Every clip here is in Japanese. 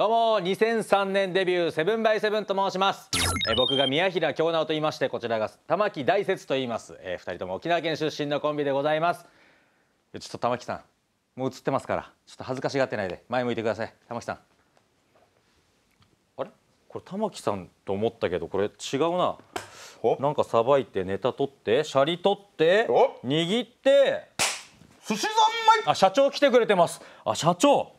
どうも2003年デビューセブンバイセブンと申しますえ僕が宮平京奈と言いましてこちらが玉木大説と言いますえ二2人とも沖縄県出身のコンビでございますちょっと玉木さんもう映ってますからちょっと恥ずかしがってないで前向いてください玉木さんあれこれ玉木さんと思ったけどこれ違うななんかさばいてネタ取ってシャリ取って握って寿司三昧あ社長来てくれてますあ社長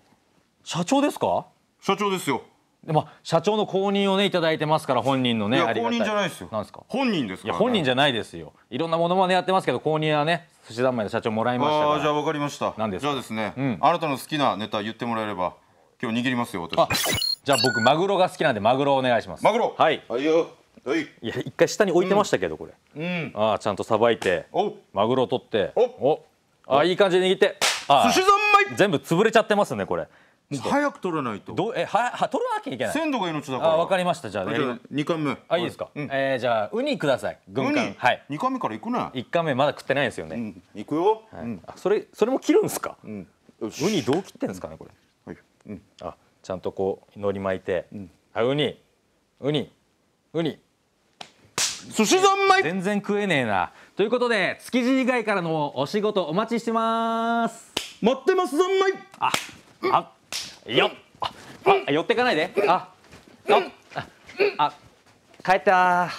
社長ですか社長ですよでも社長の公認をね頂いてますから本人のねいや公認じゃないですよなんですか本人ですから、ね、本人じゃないですよいろんなものまねやってますけど公認はね寿司三昧の社長もらいましたああじゃあ分かりましたなんですかじゃあですね、うん、あなたの好きなネタ言ってもらえれば今日握りますよ私じゃあ僕マグロが好きなんでマグロお願いしますマグロはいはいよはいいや一回下に置いてましたけど、うん、これ、うん、ああちゃんとさばいてマグロを取っておおあいい感じで握ってあ寿司三昧全部潰れちゃってますねこれ早く取らないとどえはは取るわけいけない鮮度が命だからあ分かりましたじゃあ,、ね、じゃあ2巻目あいいですか、うん、えー、じゃあウニください軍艦はい2巻目からいくな1巻目まだ食ってないですよね、うん、いくよ、はい、うん、それそれも切るんですか、うん、ウニどう切ってんですかねこれ、はいうん、あちゃんとこうのり巻いて、うん、あウニウニウニ寿司三昧全然食えねえなということで築地以外からのお仕事お待ちしてます待ってます三昧あ、うん、あよっあ寄ってかないであああ帰った